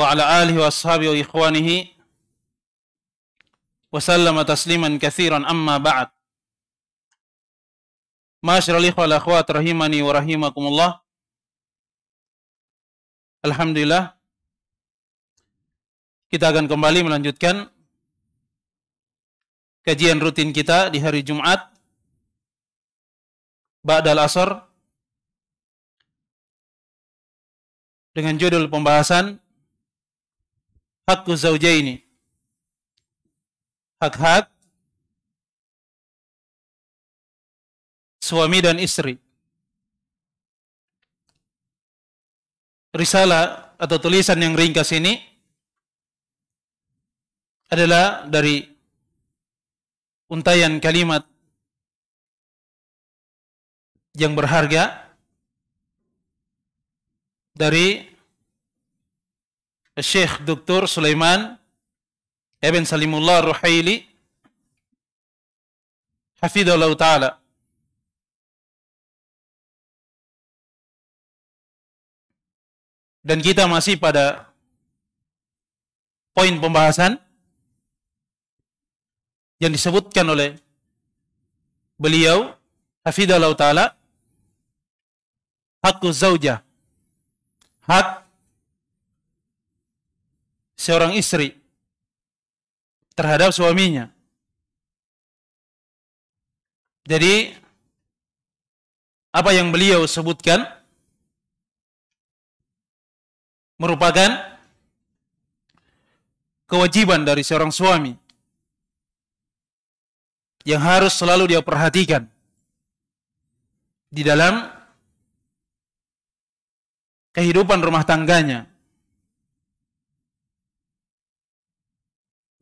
وعلى آله وأصحابه وإخوانه وسلم تسليما كثيرا أما بعد ما شر الإخوة الأخوات رحمني ورحمكم الله الحمد لله kita akan kembali melanjutkan kajian rutin kita di hari Jumat Ba'dal Asar dengan judul pembahasan hakku zaujaini. Hak-hak suami dan istri. Risalah atau tulisan yang ringkas ini adalah dari untayan kalimat yang berharga dari Syekh Dr. Sulaiman Ibn Salimullah Ruhaili Hafidhullah Ta'ala Dan kita masih pada poin pembahasan yang disebutkan oleh beliau Hafidhullah Ta'ala Hakku Zawjah Hak seorang istri terhadap suaminya. Jadi apa yang beliau sebutkan merupakan kewajiban dari seorang suami yang harus selalu dia perhatikan di dalam kehidupan rumah tangganya.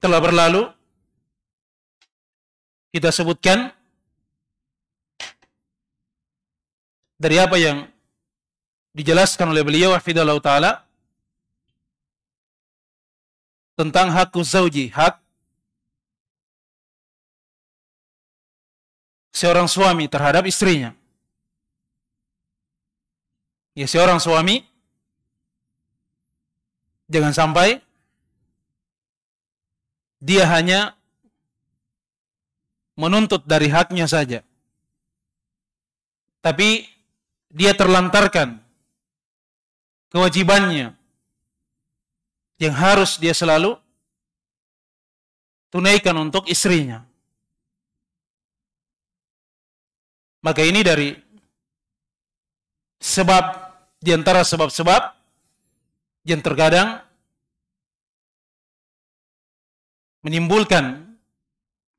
telah berlalu. Kita sebutkan dari apa yang dijelaskan oleh beliau hafizallahu taala tentang hak zauji, hak seorang suami terhadap istrinya. Ya seorang suami jangan sampai dia hanya menuntut dari haknya saja. Tapi dia terlantarkan kewajibannya yang harus dia selalu tunaikan untuk istrinya. Maka ini dari sebab diantara sebab-sebab yang terkadang menimbulkan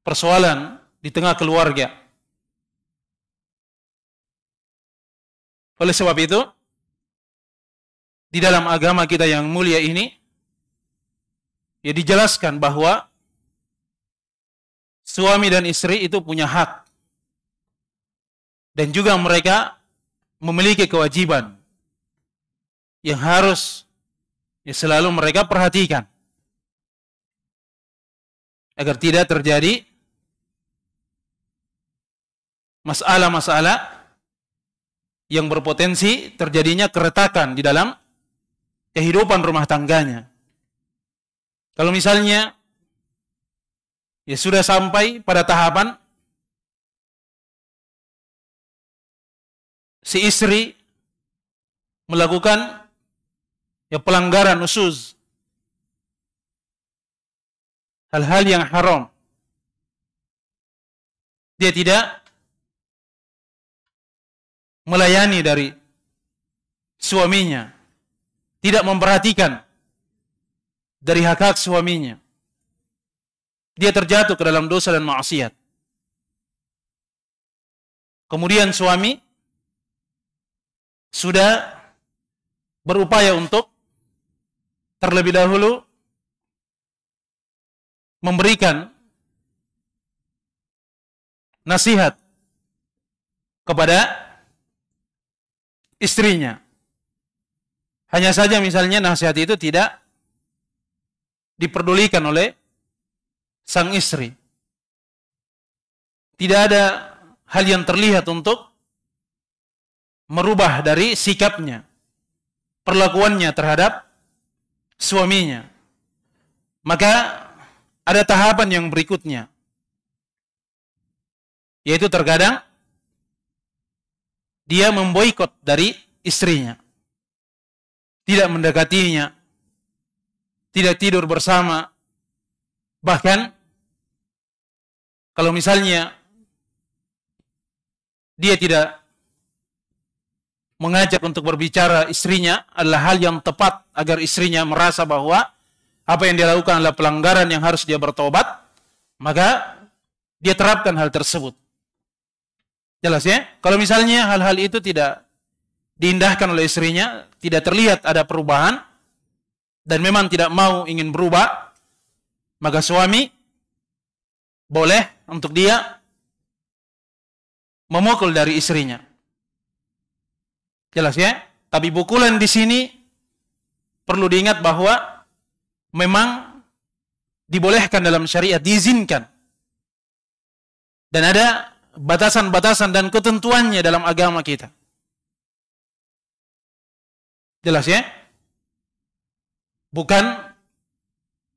persoalan di tengah keluarga. Oleh sebab itu, di dalam agama kita yang mulia ini, ya dijelaskan bahwa suami dan istri itu punya hak. Dan juga mereka memiliki kewajiban yang harus ya selalu mereka perhatikan agar tidak terjadi masalah-masalah yang berpotensi terjadinya keretakan di dalam kehidupan rumah tangganya. Kalau misalnya ya sudah sampai pada tahapan si istri melakukan ya pelanggaran usus hal-hal yang haram. Dia tidak melayani dari suaminya, tidak memperhatikan dari hak hak suaminya. Dia terjatuh ke dalam dosa dan maksiat. Kemudian suami sudah berupaya untuk terlebih dahulu memberikan nasihat kepada istrinya. Hanya saja misalnya nasihat itu tidak diperdulikan oleh sang istri. Tidak ada hal yang terlihat untuk merubah dari sikapnya, perlakuannya terhadap suaminya. Maka ada tahapan yang berikutnya. Yaitu terkadang dia memboikot dari istrinya. Tidak mendekatinya. Tidak tidur bersama. Bahkan kalau misalnya dia tidak mengajak untuk berbicara istrinya adalah hal yang tepat agar istrinya merasa bahwa apa yang dia lakukan adalah pelanggaran yang harus dia bertobat, maka dia terapkan hal tersebut. Jelas ya? Kalau misalnya hal-hal itu tidak diindahkan oleh istrinya, tidak terlihat ada perubahan, dan memang tidak mau ingin berubah, maka suami boleh untuk dia memukul dari istrinya. Jelas ya? Tapi pukulan di sini perlu diingat bahwa memang dibolehkan dalam syariat, diizinkan. Dan ada batasan-batasan dan ketentuannya dalam agama kita. Jelas ya? Bukan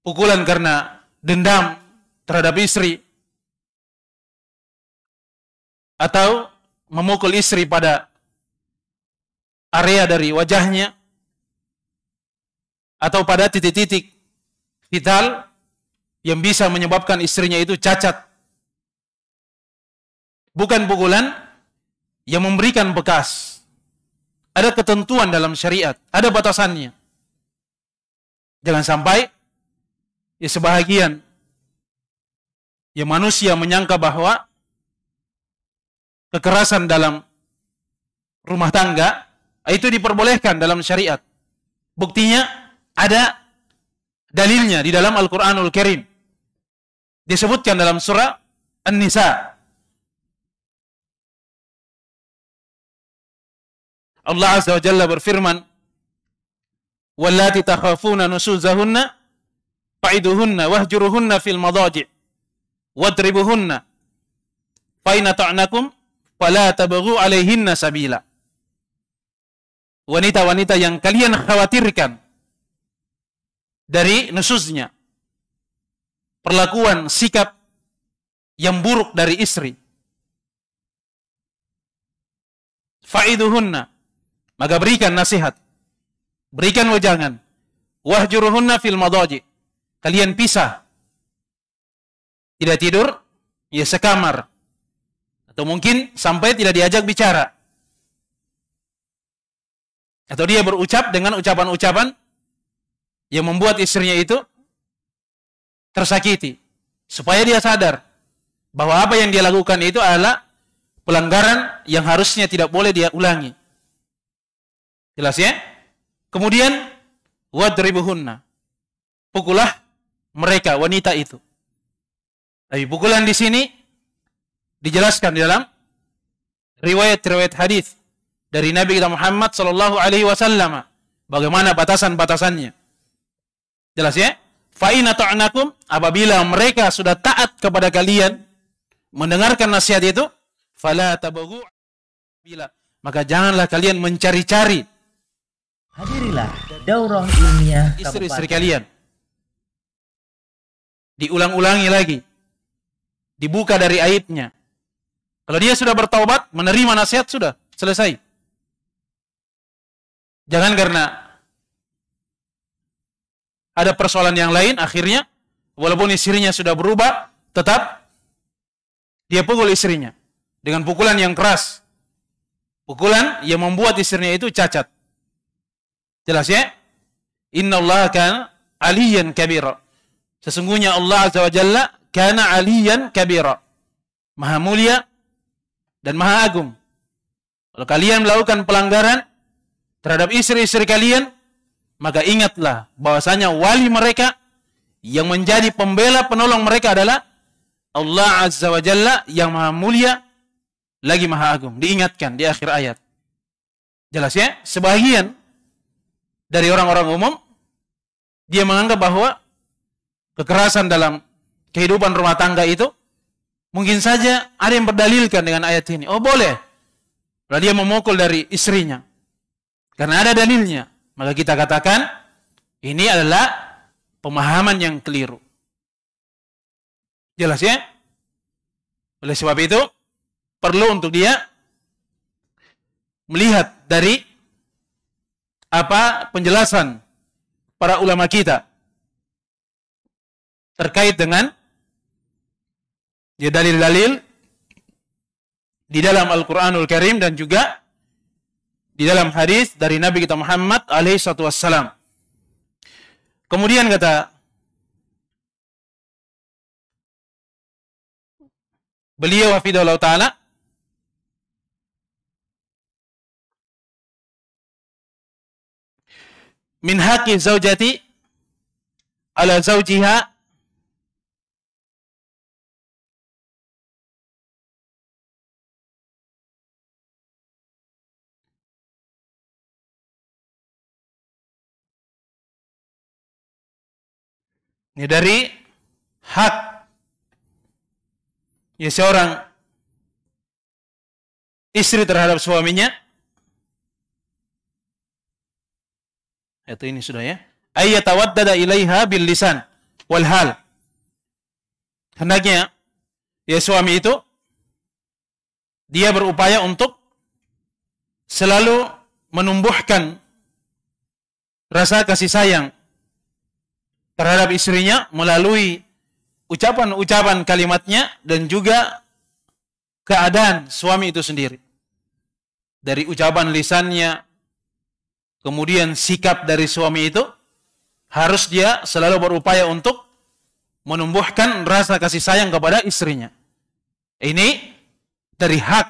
pukulan karena dendam terhadap istri atau memukul istri pada area dari wajahnya atau pada titik-titik vital yang bisa menyebabkan istrinya itu cacat. Bukan pukulan yang memberikan bekas. Ada ketentuan dalam syariat, ada batasannya. Jangan sampai ya sebahagian ya manusia menyangka bahwa kekerasan dalam rumah tangga itu diperbolehkan dalam syariat. Buktinya ada dalilnya di dalam Al-Qur'anul Karim. Disebutkan dalam surah An-Nisa. Allah Azza wa Jalla berfirman, fa'iduhunna wahjuruhunna fil sabila." Wanita-wanita yang kalian khawatirkan dari nususnya. Perlakuan, sikap yang buruk dari istri. Fa'iduhunna. Maka berikan nasihat. Berikan wejangan. Wahjuruhunna fil madaji. Kalian pisah. Tidak tidur, ya sekamar. Atau mungkin sampai tidak diajak bicara. Atau dia berucap dengan ucapan-ucapan yang membuat istrinya itu tersakiti supaya dia sadar bahwa apa yang dia lakukan itu adalah pelanggaran yang harusnya tidak boleh dia ulangi. Jelas ya? Kemudian wadribuhunna. pukullah mereka wanita itu. Tapi pukulan di sini dijelaskan di dalam riwayat-riwayat hadis dari Nabi kita Muhammad sallallahu alaihi wasallam bagaimana batasan-batasannya. Jelas ya? Fa'ina ta'nakum, apabila mereka sudah taat kepada kalian, mendengarkan nasihat itu, fala tabagu bila maka janganlah kalian mencari-cari. Hadirilah daurah ilmiah istri-istri kalian. Diulang-ulangi lagi. Dibuka dari aibnya. Kalau dia sudah bertaubat, menerima nasihat sudah, selesai. Jangan karena ada persoalan yang lain akhirnya walaupun istrinya sudah berubah tetap dia pukul istrinya dengan pukulan yang keras. Pukulan yang membuat istrinya itu cacat. Jelas ya? Inna Allah kan aliyan kabira. Sesungguhnya Allah Azza wa Jalla kana aliyan kabira. Maha mulia dan maha agung. Kalau kalian melakukan pelanggaran terhadap istri-istri kalian, maka ingatlah bahwasanya wali mereka yang menjadi pembela penolong mereka adalah Allah Azza wa Jalla yang maha mulia lagi maha agung. Diingatkan di akhir ayat. Jelas ya? Sebagian dari orang-orang umum dia menganggap bahwa kekerasan dalam kehidupan rumah tangga itu mungkin saja ada yang berdalilkan dengan ayat ini. Oh boleh. Kalau dia memukul dari istrinya. Karena ada dalilnya. Maka kita katakan ini adalah pemahaman yang keliru. Jelas ya? Oleh sebab itu perlu untuk dia melihat dari apa penjelasan para ulama kita terkait dengan ya dalil-dalil di dalam Al-Qur'anul Karim dan juga di dalam hadis dari Nabi kita Muhammad alaihi salatu wassalam. Kemudian kata beliau wafidullah ta'ala min haqi zaujati ala zaujiha Ini dari hak ya seorang istri terhadap suaminya. Itu ini sudah ya. Ayyatawaddada ilaiha bil lisan wal hal. Hendaknya ya suami itu dia berupaya untuk selalu menumbuhkan rasa kasih sayang terhadap istrinya melalui ucapan-ucapan kalimatnya dan juga keadaan suami itu sendiri. Dari ucapan lisannya, kemudian sikap dari suami itu, harus dia selalu berupaya untuk menumbuhkan rasa kasih sayang kepada istrinya. Ini dari hak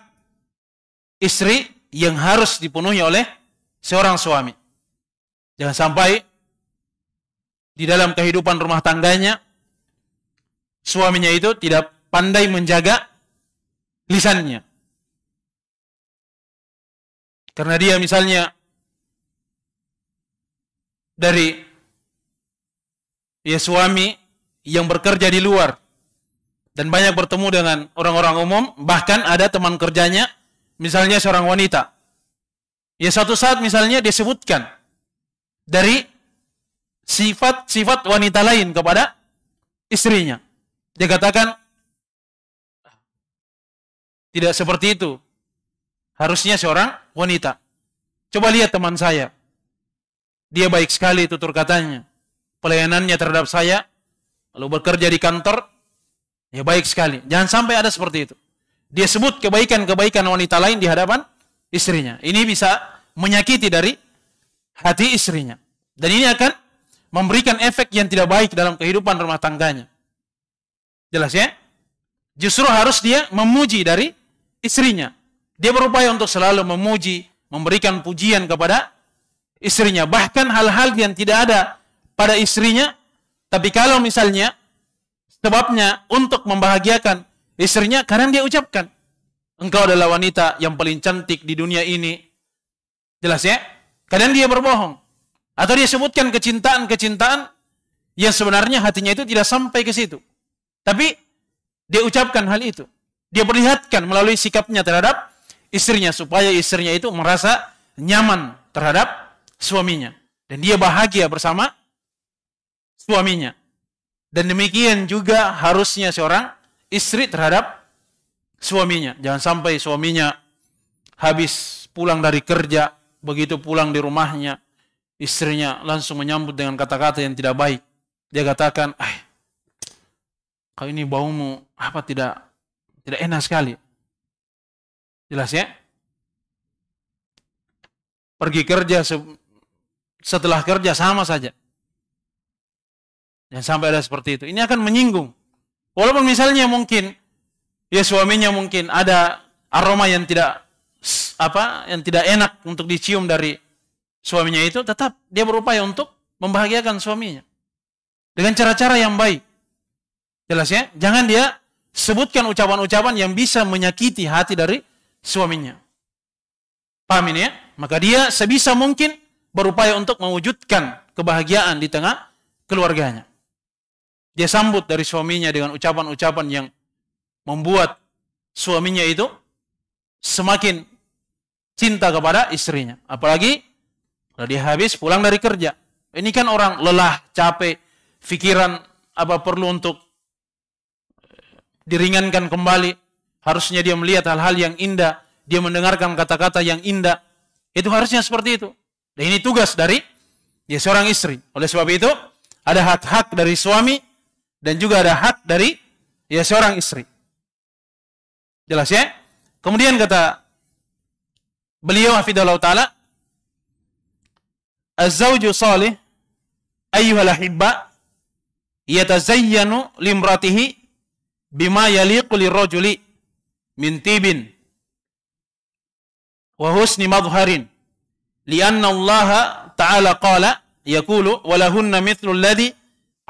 istri yang harus dipenuhi oleh seorang suami. Jangan sampai di dalam kehidupan rumah tangganya, suaminya itu tidak pandai menjaga lisannya. Karena dia misalnya dari ya suami yang bekerja di luar dan banyak bertemu dengan orang-orang umum, bahkan ada teman kerjanya misalnya seorang wanita. Ya satu saat misalnya disebutkan dari sifat-sifat wanita lain kepada istrinya. Dia katakan, tidak seperti itu. Harusnya seorang wanita. Coba lihat teman saya. Dia baik sekali tutur katanya. Pelayanannya terhadap saya. Lalu bekerja di kantor. Ya baik sekali. Jangan sampai ada seperti itu. Dia sebut kebaikan-kebaikan wanita lain di hadapan istrinya. Ini bisa menyakiti dari hati istrinya. Dan ini akan memberikan efek yang tidak baik dalam kehidupan rumah tangganya. Jelas ya? Justru harus dia memuji dari istrinya. Dia berupaya untuk selalu memuji, memberikan pujian kepada istrinya. Bahkan hal-hal yang tidak ada pada istrinya, tapi kalau misalnya sebabnya untuk membahagiakan istrinya, karena dia ucapkan, engkau adalah wanita yang paling cantik di dunia ini. Jelas ya? Kadang dia berbohong. Atau dia sebutkan kecintaan-kecintaan yang sebenarnya hatinya itu tidak sampai ke situ. Tapi dia ucapkan hal itu. Dia perlihatkan melalui sikapnya terhadap istrinya supaya istrinya itu merasa nyaman terhadap suaminya dan dia bahagia bersama suaminya. Dan demikian juga harusnya seorang istri terhadap suaminya. Jangan sampai suaminya habis pulang dari kerja, begitu pulang di rumahnya, Istrinya langsung menyambut dengan kata-kata yang tidak baik. Dia katakan, ah, kau ini baumu apa tidak tidak enak sekali. Jelas ya? Pergi kerja setelah kerja sama saja. Yang sampai ada seperti itu. Ini akan menyinggung. Walaupun misalnya mungkin ya suaminya mungkin ada aroma yang tidak apa yang tidak enak untuk dicium dari suaminya itu, tetap dia berupaya untuk membahagiakan suaminya. Dengan cara-cara yang baik. Jelas ya? Jangan dia sebutkan ucapan-ucapan yang bisa menyakiti hati dari suaminya. Paham ini ya? Maka dia sebisa mungkin berupaya untuk mewujudkan kebahagiaan di tengah keluarganya. Dia sambut dari suaminya dengan ucapan-ucapan yang membuat suaminya itu semakin cinta kepada istrinya. Apalagi Lalu nah, dia habis pulang dari kerja. Ini kan orang lelah, capek, pikiran apa perlu untuk eh, diringankan kembali. Harusnya dia melihat hal-hal yang indah, dia mendengarkan kata-kata yang indah. Itu harusnya seperti itu. Dan ini tugas dari ya seorang istri. Oleh sebab itu, ada hak-hak dari suami dan juga ada hak dari ya seorang istri. Jelas ya? Kemudian kata beliau hafidhullah taala az-zawju salih ayyuhal ahibba yatazayyanu limratihi bima yaliqu lirrajuli min tibin wa husni madhharin lianna Allah ta'ala qala yakulu walahunna mithlu alladhi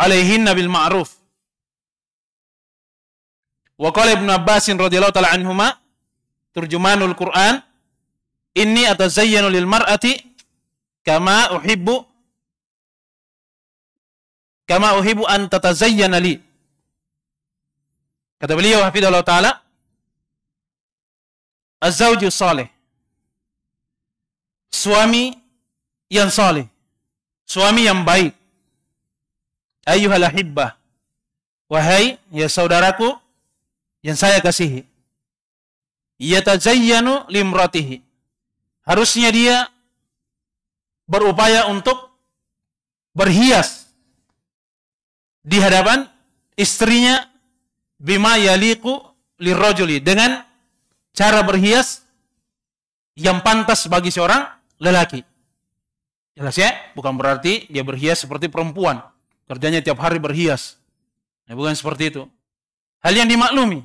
alaihinna bil ma'ruf wa qala ibnu abbasin radhiyallahu ta'ala anhuma turjumanul quran inni atazayyanu lil mar'ati kama uhibbu kama uhibbu an tatazayyana li. Kata beliau hafizallahu taala Az-zawju salih. Suami yang saleh. Suami yang baik. ayyuhal ahibba Wahai ya saudaraku yang saya kasihi. Yatazayyanu limratihi. Harusnya dia berupaya untuk berhias di hadapan istrinya bima yaliku lirrojuli dengan cara berhias yang pantas bagi seorang lelaki. Jelas ya? Bukan berarti dia berhias seperti perempuan. Kerjanya tiap hari berhias. Ya, bukan seperti itu. Hal yang dimaklumi.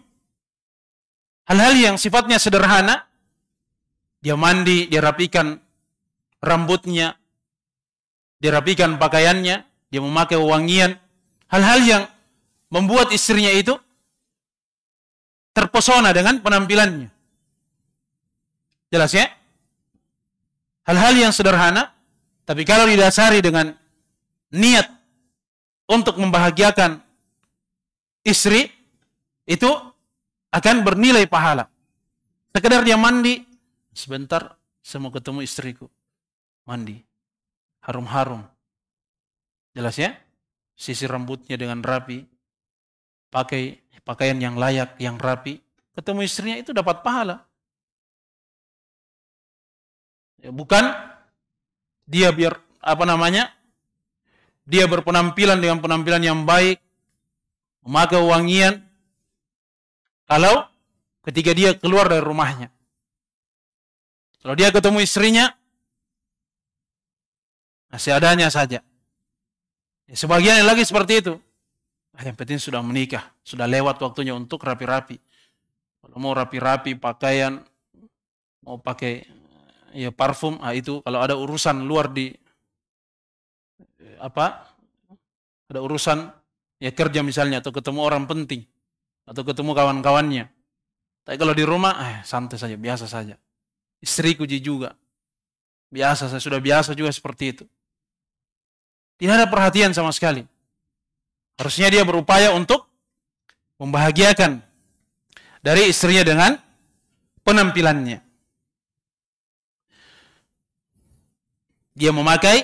Hal-hal yang sifatnya sederhana. Dia mandi, dia rapikan rambutnya, dirapikan pakaiannya, dia memakai wangian, hal-hal yang membuat istrinya itu terpesona dengan penampilannya. Jelas ya? Hal-hal yang sederhana, tapi kalau didasari dengan niat untuk membahagiakan istri, itu akan bernilai pahala. Sekedar dia mandi, sebentar saya mau ketemu istriku mandi. Harum-harum. Jelas ya? Sisi rambutnya dengan rapi. Pakai pakaian yang layak, yang rapi. Ketemu istrinya itu dapat pahala. Ya, bukan dia biar apa namanya? Dia berpenampilan dengan penampilan yang baik, memakai wangian. Kalau ketika dia keluar dari rumahnya, kalau dia ketemu istrinya, Nah, seadanya saja. Ya, sebagian lagi seperti itu. Ah, yang penting sudah menikah, sudah lewat waktunya untuk rapi-rapi. Kalau mau rapi-rapi pakaian, mau pakai eh, ya parfum, nah itu kalau ada urusan luar di eh, apa? Ada urusan ya kerja misalnya atau ketemu orang penting atau ketemu kawan-kawannya. Tapi kalau di rumah, eh, santai saja, biasa saja. Istri kuji juga. Biasa, saya sudah biasa juga seperti itu. Tidak ada perhatian sama sekali. Harusnya dia berupaya untuk membahagiakan dari istrinya dengan penampilannya. Dia memakai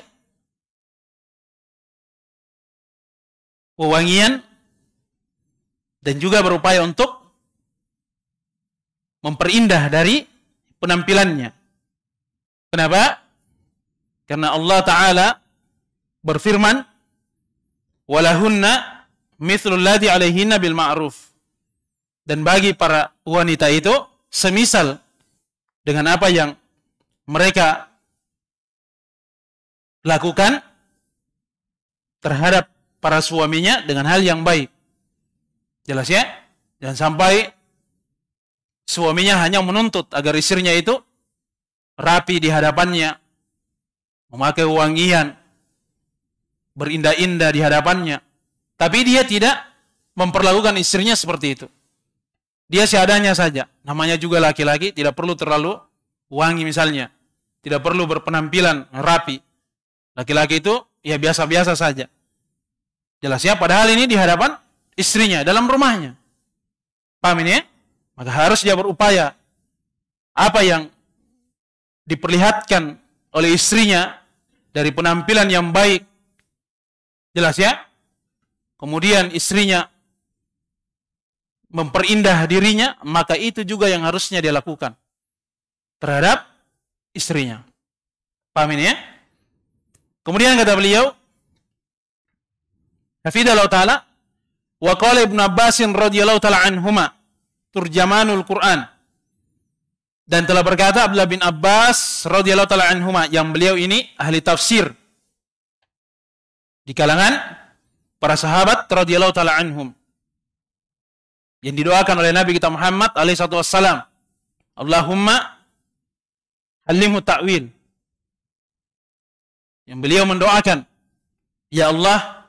wewangian dan juga berupaya untuk memperindah dari penampilannya. Kenapa? Karena Allah Ta'ala berfirman, "Walahunna mithlul ladzi 'alaihinna bil ma'ruf." Dan bagi para wanita itu semisal dengan apa yang mereka lakukan terhadap para suaminya dengan hal yang baik. Jelas ya? Jangan sampai suaminya hanya menuntut agar istrinya itu rapi di hadapannya, memakai wangian, berindah-indah di hadapannya. Tapi dia tidak memperlakukan istrinya seperti itu. Dia seadanya saja. Namanya juga laki-laki, tidak perlu terlalu wangi misalnya. Tidak perlu berpenampilan rapi. Laki-laki itu ya biasa-biasa saja. Jelas ya, padahal ini di hadapan istrinya, dalam rumahnya. Paham ini ya? Maka harus dia berupaya. Apa yang diperlihatkan oleh istrinya dari penampilan yang baik, Jelas ya? Kemudian istrinya memperindah dirinya, maka itu juga yang harusnya dia lakukan terhadap istrinya. Paham ini ya? Kemudian kata beliau, Hafidhalau ta'ala, wa qala Ibn Abbasin radhiyallahu ta'ala anhuma, turjamanul Qur'an. Dan telah berkata Abdullah bin Abbas radhiyallahu ta'ala anhuma, yang beliau ini ahli tafsir, di kalangan para sahabat radhiyallahu taala anhum yang didoakan oleh Nabi kita Muhammad alaihi salatu wassalam. Allahumma alimhu ta'wil. Yang beliau mendoakan, Ya Allah,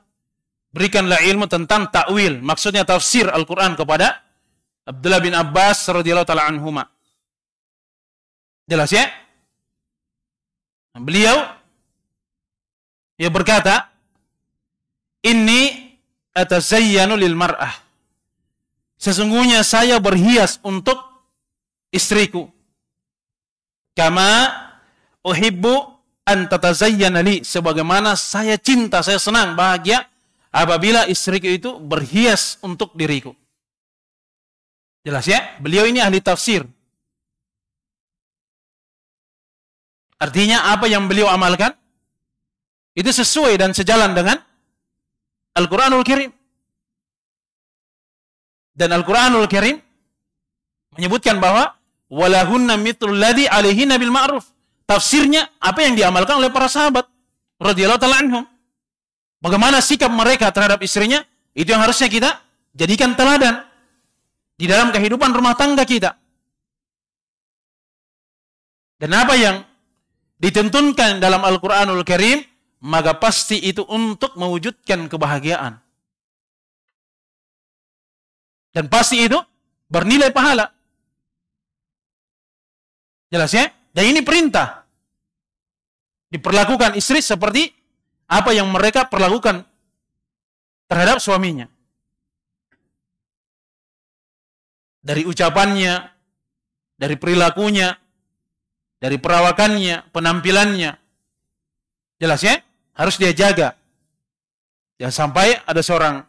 berikanlah ilmu tentang ta'wil, maksudnya tafsir Al-Quran kepada Abdullah bin Abbas radhiyallahu taala anhuma. Jelas ya? Beliau ya berkata, ini atazayyanu lil mar'ah. Sesungguhnya saya berhias untuk istriku. Kama uhibbu an tatazayyana li sebagaimana saya cinta, saya senang, bahagia apabila istriku itu berhias untuk diriku. Jelas ya? Beliau ini ahli tafsir. Artinya apa yang beliau amalkan itu sesuai dan sejalan dengan Al-Quranul Karim. Dan Al-Quranul Karim menyebutkan bahwa walahunna mitlul ladhi alaihi nabil ma'ruf. Tafsirnya apa yang diamalkan oleh para sahabat Radiyallahu taala anhum. Bagaimana sikap mereka terhadap istrinya? Itu yang harusnya kita jadikan teladan di dalam kehidupan rumah tangga kita. Dan apa yang dituntunkan dalam Al-Qur'anul Karim maka pasti itu untuk mewujudkan kebahagiaan. Dan pasti itu bernilai pahala. Jelas ya? Dan ini perintah. Diperlakukan istri seperti apa yang mereka perlakukan terhadap suaminya. Dari ucapannya, dari perilakunya, dari perawakannya, penampilannya. Jelas ya? Harus dia jaga. Jangan sampai ada seorang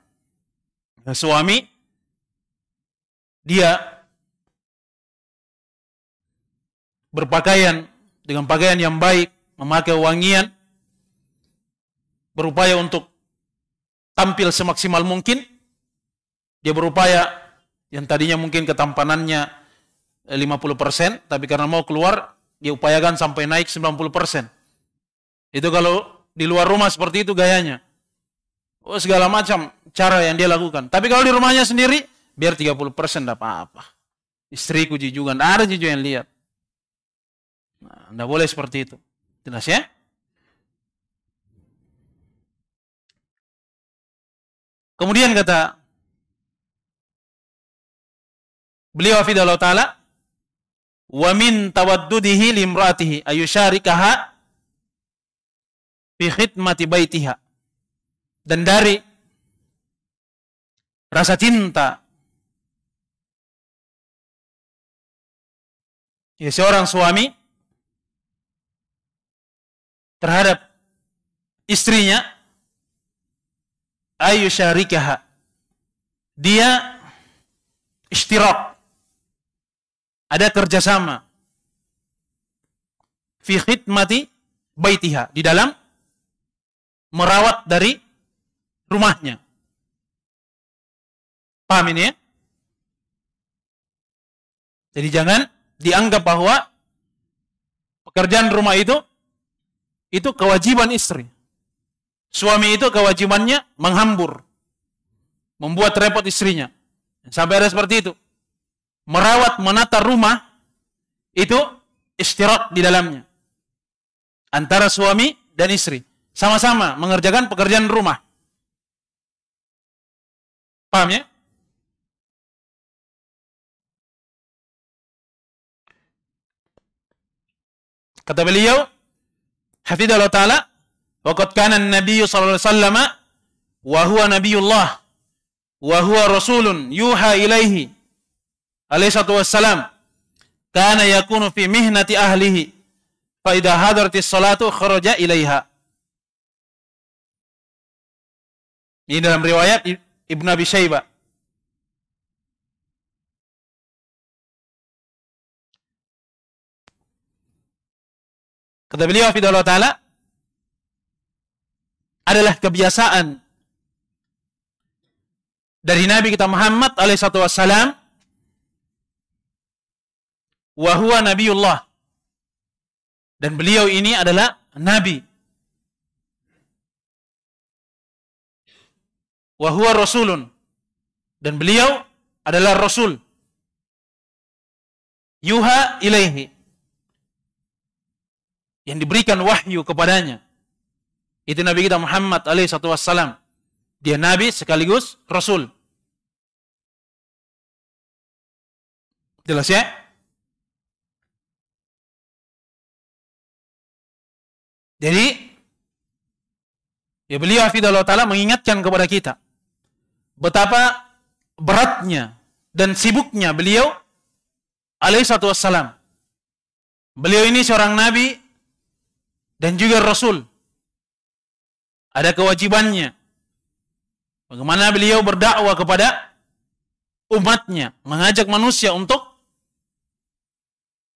suami dia berpakaian dengan pakaian yang baik, memakai wangian, berupaya untuk tampil semaksimal mungkin. Dia berupaya yang tadinya mungkin ketampanannya 50%, eh, tapi karena mau keluar, dia upayakan sampai naik 90%. Itu kalau di luar rumah seperti itu gayanya. Oh, segala macam cara yang dia lakukan. Tapi kalau di rumahnya sendiri, biar 30% tidak apa-apa. Istriku juga, tidak ada juga yang lihat. Nah, tidak boleh seperti itu. Jelas ya? Kemudian kata beliau hafidhullah ta'ala wa min tawaddudihi limratihi ayusharikaha fi khidmati baitiha. Dan dari rasa cinta ya seorang suami terhadap istrinya ayu syarikaha dia istirahat ada kerjasama fi khidmati baitiha di dalam merawat dari rumahnya. Paham ini ya? Jadi jangan dianggap bahwa pekerjaan rumah itu itu kewajiban istri. Suami itu kewajibannya menghambur, membuat repot istrinya. Sampai ada seperti itu. Merawat, menata rumah itu istirahat di dalamnya. Antara suami dan istri. Sama-sama mengerjakan pekerjaan rumah. Paham ya? Kata beliau, Hafidhullah Ta'ala, Waqad kanan Nabi sallallahu alaihi wasallam wa huwa Nabiullah, wa huwa rasulun yuha ilaihi alaihi salatu wassalam kana yakunu fi mihnati ahlihi fa idha hadartis salatu kharaja ilaiha Ini dalam riwayat Ibnu Abi Syaibah. Kata beliau Ta'ala adalah kebiasaan dari Nabi kita Muhammad alaihissalatu wassalam wa huwa Nabiullah dan beliau ini adalah Nabi wa huwa rasulun dan beliau adalah rasul yuha ilaihi yang diberikan wahyu kepadanya itu nabi kita Muhammad alaihi satu wassalam dia nabi sekaligus rasul jelas ya jadi ya beliau hafidhullah ta'ala mengingatkan kepada kita betapa beratnya dan sibuknya beliau alaihi satu wassalam. Beliau ini seorang nabi dan juga rasul. Ada kewajibannya. Bagaimana beliau berdakwah kepada umatnya, mengajak manusia untuk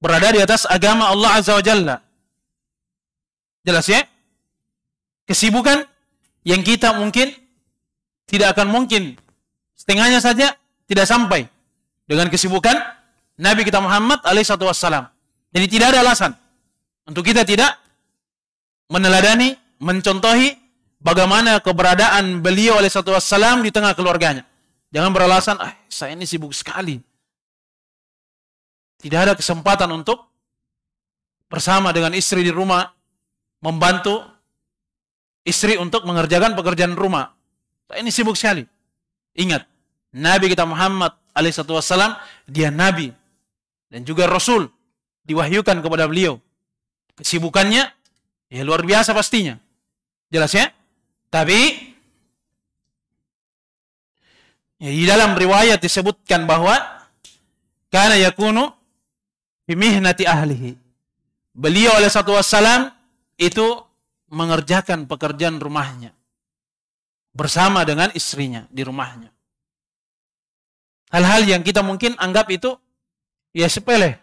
berada di atas agama Allah Azza wa Jalla. Jelas ya? Kesibukan yang kita mungkin tidak akan mungkin setengahnya saja tidak sampai dengan kesibukan Nabi kita Muhammad alaihissalatu wassalam. Jadi tidak ada alasan untuk kita tidak meneladani, mencontohi bagaimana keberadaan beliau satu wassalam di tengah keluarganya. Jangan beralasan, ah saya ini sibuk sekali. Tidak ada kesempatan untuk bersama dengan istri di rumah, membantu istri untuk mengerjakan pekerjaan rumah. Nah, ini sibuk sekali. Ingat, Nabi kita Muhammad alaihissalatu wassalam, dia Nabi. Dan juga Rasul diwahyukan kepada beliau. Kesibukannya, ya luar biasa pastinya. Jelas ya? Tapi, ya, di dalam riwayat disebutkan bahwa, karena yakunu bimihnati ahlihi. Beliau alaihissalatu wassalam itu mengerjakan pekerjaan rumahnya bersama dengan istrinya di rumahnya. Hal-hal yang kita mungkin anggap itu ya sepele.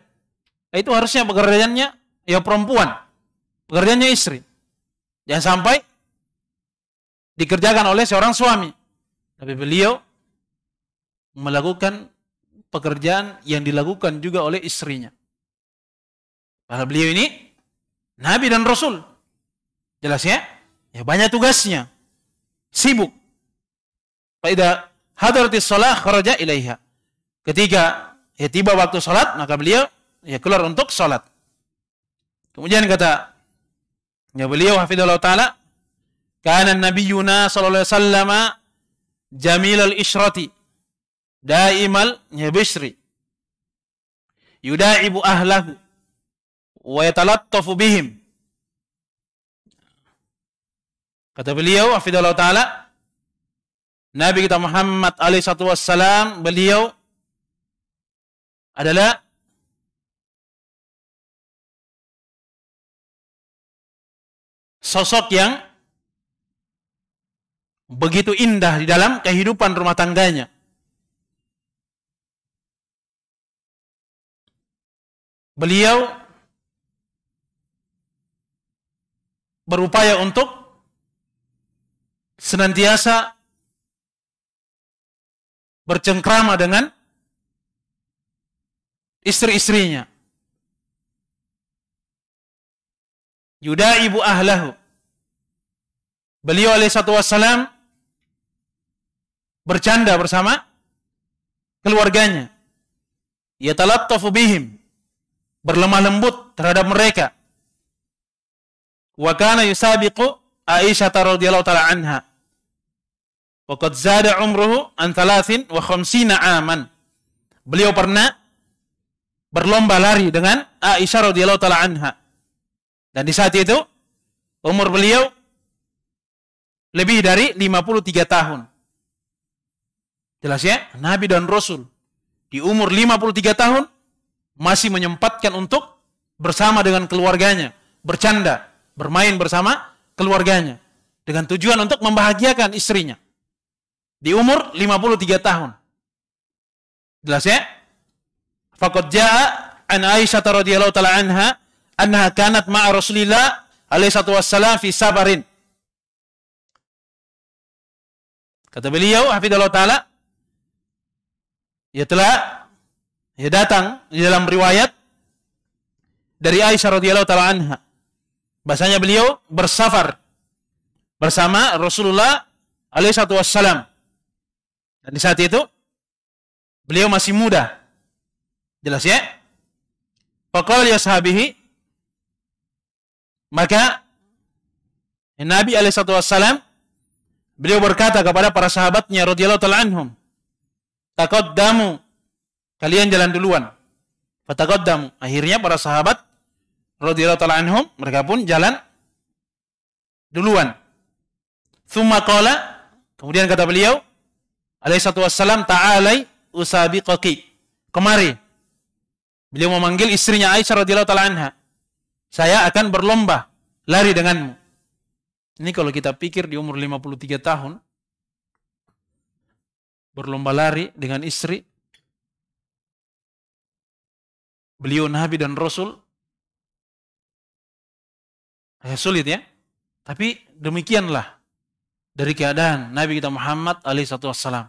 Nah, itu harusnya pekerjaannya ya perempuan. Pekerjaannya istri. Jangan sampai dikerjakan oleh seorang suami. Tapi beliau melakukan pekerjaan yang dilakukan juga oleh istrinya. para beliau ini Nabi dan Rasul. Jelas ya? Ya banyak tugasnya sibuk. Pada hadratis sholat kharaja ilaiha. Ketika ya tiba waktu sholat maka beliau ya keluar untuk sholat. Kemudian kata ya beliau hafizallahu taala, kana nabiyuna sallallahu alaihi wasallam al ishrati daimal ya, yuda ibu ahlahu wa yatalattafu bihim Kata beliau, Afidullah Ta'ala, Nabi kita Muhammad alaihi wassalam, beliau adalah sosok yang begitu indah di dalam kehidupan rumah tangganya. Beliau berupaya untuk senantiasa bercengkrama dengan istri-istrinya. Yuda ibu ahlahu. Beliau alaih satu wassalam bercanda bersama keluarganya. Ya talattafu bihim. Berlemah lembut terhadap mereka. Wa kana yusabiqu Aisyah radhiyallahu taala anha. Waqad zada umruhu an 53 aman. Beliau pernah berlomba lari dengan Aisyah radhiyallahu taala anha. Dan di saat itu umur beliau lebih dari 53 tahun. Jelas ya? Nabi dan Rasul di umur 53 tahun masih menyempatkan untuk bersama dengan keluarganya, bercanda, bermain bersama keluarganya dengan tujuan untuk membahagiakan istrinya. Di umur 53 tahun. Jelas ya? Faqad jaa an Aisyah radhiyallahu taala anha annaha kanat ma'a Rasulillah alaihi salatu wassalam fi sabarin. Kata beliau, hafidhullah ta'ala, ia telah ia datang di dalam riwayat dari Aisyah radhiyallahu taala anha Bahasanya beliau bersafar bersama Rasulullah alaihissalatu wassalam. Dan di saat itu beliau masih muda. Jelas ya? Faqala ya sahabihi maka Nabi alaihissalatu wassalam beliau berkata kepada para sahabatnya radhiyallahu taala anhum taqaddamu kalian jalan duluan fataqaddamu akhirnya para sahabat radhiyallahu taala anhum, mereka pun jalan duluan. Thumma qala, kemudian kata beliau, alaihi satu wassalam, ta'alai usabiqaki. Kemari. Beliau memanggil istrinya Aisyah radhiyallahu taala anha. Saya akan berlomba lari denganmu. Ini kalau kita pikir di umur 53 tahun berlomba lari dengan istri beliau nabi dan rasul Ya, sulit ya. Tapi demikianlah dari keadaan Nabi kita Muhammad alaihissalam.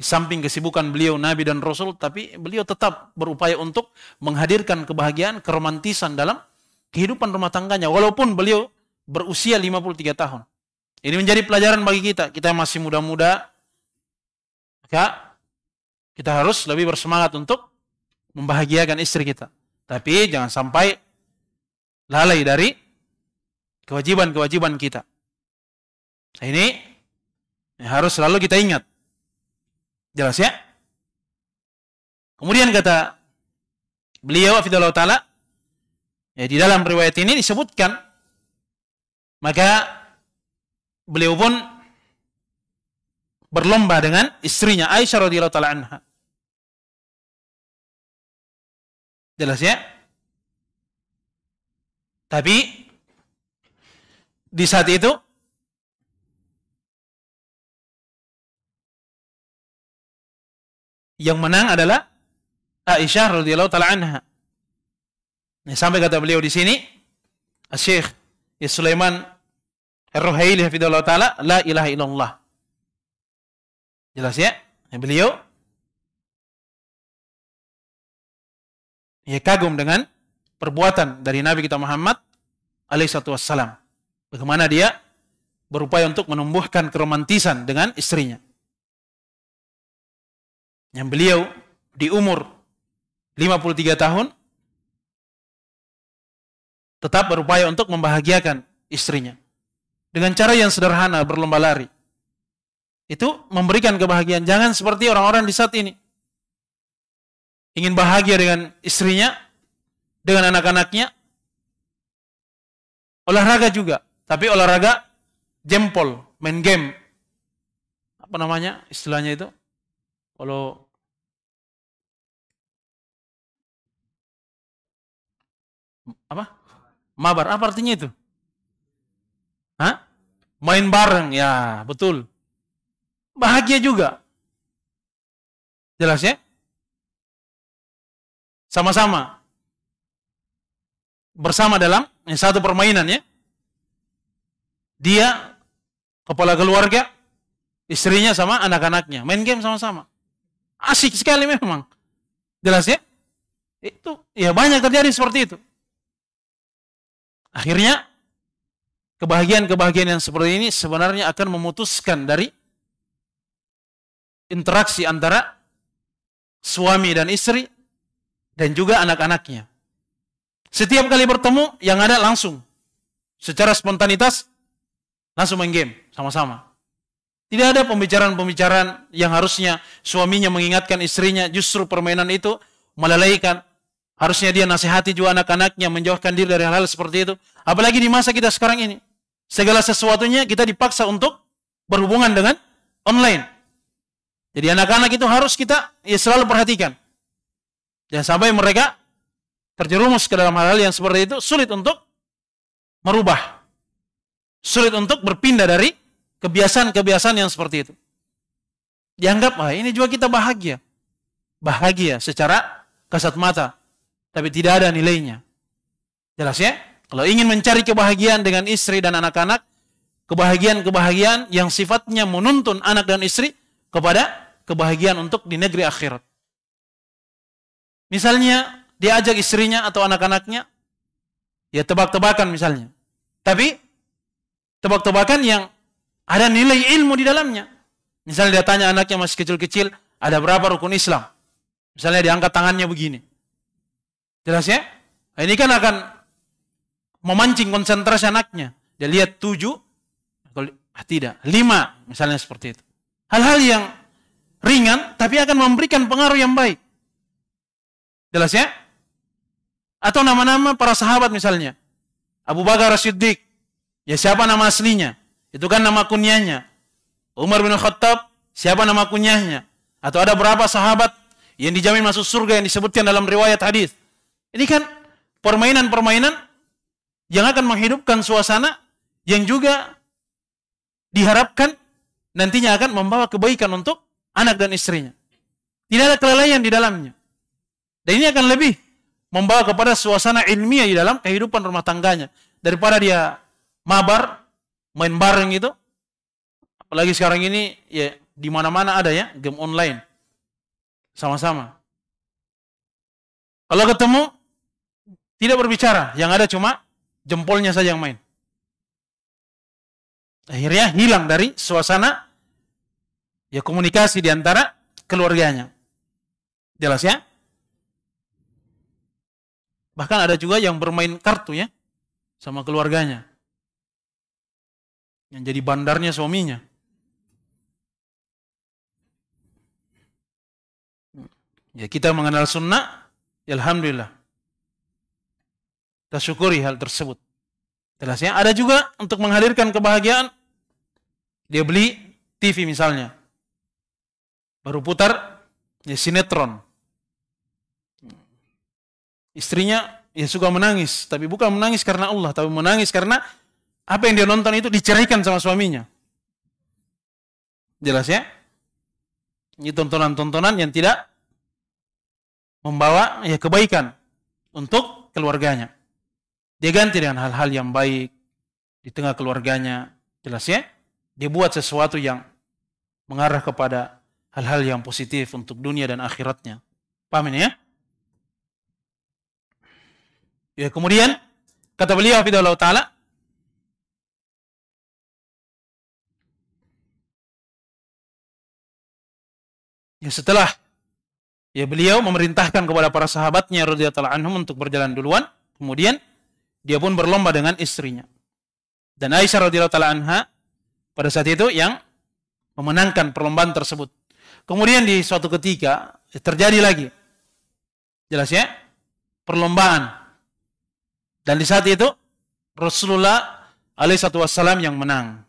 Di samping kesibukan beliau Nabi dan Rasul, tapi beliau tetap berupaya untuk menghadirkan kebahagiaan, keromantisan dalam kehidupan rumah tangganya. Walaupun beliau berusia 53 tahun. Ini menjadi pelajaran bagi kita. Kita masih muda-muda. Maka kita harus lebih bersemangat untuk membahagiakan istri kita. Tapi jangan sampai lalai dari kewajiban-kewajiban kita. Nah, ini harus selalu kita ingat. Jelas ya? Kemudian kata beliau Afidullah Ta'ala, ya, di dalam riwayat ini disebutkan, maka beliau pun berlomba dengan istrinya Aisyah radhiyallahu taala anha. Jelas ya? Tapi di saat itu yang menang adalah Aisyah radhiyallahu taala anha. Nah, sampai kata beliau di sini Syekh Sulaiman Ar-Ruhaili hafizallahu taala la ilaha illallah. Jelas ya? Nah, beliau ya kagum dengan perbuatan dari Nabi kita Muhammad alaihi wassalam. Bagaimana dia berupaya untuk menumbuhkan keromantisan dengan istrinya. Yang beliau di umur 53 tahun tetap berupaya untuk membahagiakan istrinya. Dengan cara yang sederhana berlomba lari. Itu memberikan kebahagiaan. Jangan seperti orang-orang di saat ini. Ingin bahagia dengan istrinya, dengan anak-anaknya. Olahraga juga, tapi olahraga jempol, main game. Apa namanya istilahnya itu? Kalau apa? Mabar, apa artinya itu? Hah? Main bareng, ya betul. Bahagia juga. Jelas ya? Sama-sama. Bersama dalam satu permainan ya. Dia kepala keluarga, istrinya sama anak-anaknya. Main game sama-sama. Asik sekali memang. Jelas ya? Itu ya banyak terjadi seperti itu. Akhirnya kebahagiaan-kebahagiaan yang seperti ini sebenarnya akan memutuskan dari interaksi antara suami dan istri dan juga anak-anaknya. Setiap kali bertemu yang ada langsung secara spontanitas langsung main game sama-sama. Tidak ada pembicaraan-pembicaraan yang harusnya suaminya mengingatkan istrinya, justru permainan itu melalaikan. Harusnya dia nasihati juga anak-anaknya, menjauhkan diri dari hal-hal seperti itu. Apalagi di masa kita sekarang ini. Segala sesuatunya kita dipaksa untuk berhubungan dengan online. Jadi anak-anak itu harus kita ya, selalu perhatikan. Jangan sampai mereka terjerumus ke dalam hal-hal yang seperti itu, sulit untuk merubah Sulit untuk berpindah dari kebiasaan-kebiasaan yang seperti itu. Dianggap, ah, ini juga kita bahagia. Bahagia secara kasat mata. Tapi tidak ada nilainya. Jelas ya? Kalau ingin mencari kebahagiaan dengan istri dan anak-anak, kebahagiaan-kebahagiaan yang sifatnya menuntun anak dan istri kepada kebahagiaan untuk di negeri akhirat. Misalnya, diajak istrinya atau anak-anaknya, ya tebak-tebakan misalnya. Tapi tebak-tebakan yang ada nilai ilmu di dalamnya. Misalnya dia tanya anaknya masih kecil-kecil, ada berapa rukun Islam? Misalnya diangkat tangannya begini. Jelas ya? Nah, ini kan akan memancing konsentrasi anaknya. Dia lihat tujuh, atau ah, tidak, lima misalnya seperti itu. Hal-hal yang ringan tapi akan memberikan pengaruh yang baik. Jelas ya? Atau nama-nama para sahabat misalnya. Abu Bakar Siddiq, Ya siapa nama aslinya? Itu kan nama kunyahnya. Umar bin Khattab, siapa nama kunyahnya? Atau ada berapa sahabat yang dijamin masuk surga yang disebutkan dalam riwayat hadis? Ini kan permainan-permainan yang akan menghidupkan suasana yang juga diharapkan nantinya akan membawa kebaikan untuk anak dan istrinya. Tidak ada kelalaian di dalamnya. Dan ini akan lebih membawa kepada suasana ilmiah di dalam kehidupan rumah tangganya daripada dia mabar, main bareng gitu. Apalagi sekarang ini ya di mana-mana ada ya game online. Sama-sama. Kalau ketemu tidak berbicara, yang ada cuma jempolnya saja yang main. Akhirnya hilang dari suasana ya komunikasi di antara keluarganya. Jelas ya? Bahkan ada juga yang bermain kartu ya sama keluarganya. Yang jadi bandarnya suaminya. Ya kita mengenal sunnah, ya Alhamdulillah. Kita syukuri hal tersebut. Jelas Ada juga untuk menghadirkan kebahagiaan, dia beli TV misalnya. Baru putar ya sinetron. Istrinya ya suka menangis, tapi bukan menangis karena Allah, tapi menangis karena apa yang dia nonton itu diceraikan sama suaminya. Jelas ya? Ini tontonan-tontonan yang tidak membawa ya kebaikan untuk keluarganya. Dia ganti dengan hal-hal yang baik di tengah keluarganya. Jelas ya? Dia buat sesuatu yang mengarah kepada hal-hal yang positif untuk dunia dan akhiratnya. Paham ini ya? Ya kemudian kata beliau Allah Ta'ala Ya setelah ya beliau memerintahkan kepada para sahabatnya radhiyallahu anhum untuk berjalan duluan, kemudian dia pun berlomba dengan istrinya. Dan Aisyah radhiyallahu anha pada saat itu yang memenangkan perlombaan tersebut. Kemudian di suatu ketika terjadi lagi. Jelas ya? Perlombaan. Dan di saat itu Rasulullah alaihi wasallam yang menang.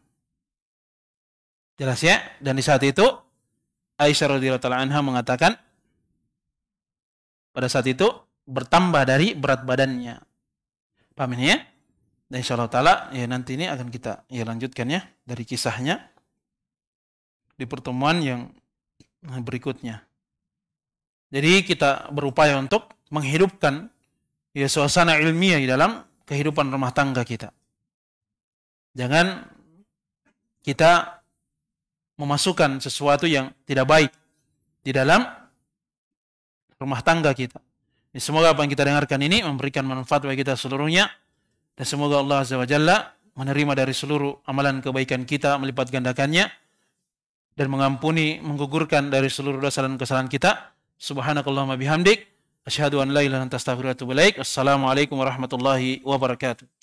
Jelas ya? Dan di saat itu Aisyah radhiyallahu taala anha mengatakan pada saat itu bertambah dari berat badannya. Paham ini ya? Dan insyaallah taala ya nanti ini akan kita ya lanjutkan ya dari kisahnya di pertemuan yang berikutnya. Jadi kita berupaya untuk menghidupkan ya suasana ilmiah di dalam kehidupan rumah tangga kita. Jangan kita memasukkan sesuatu yang tidak baik di dalam rumah tangga kita. Semoga apa yang kita dengarkan ini memberikan manfaat bagi kita seluruhnya dan semoga Allah Azza wa Jalla menerima dari seluruh amalan kebaikan kita melipat gandakannya dan mengampuni menggugurkan dari seluruh dosa dan kesalahan kita. Subhanakallahumma bihamdik asyhadu an la ilaha illa anta astaghfiruka Assalamualaikum warahmatullahi wabarakatuh.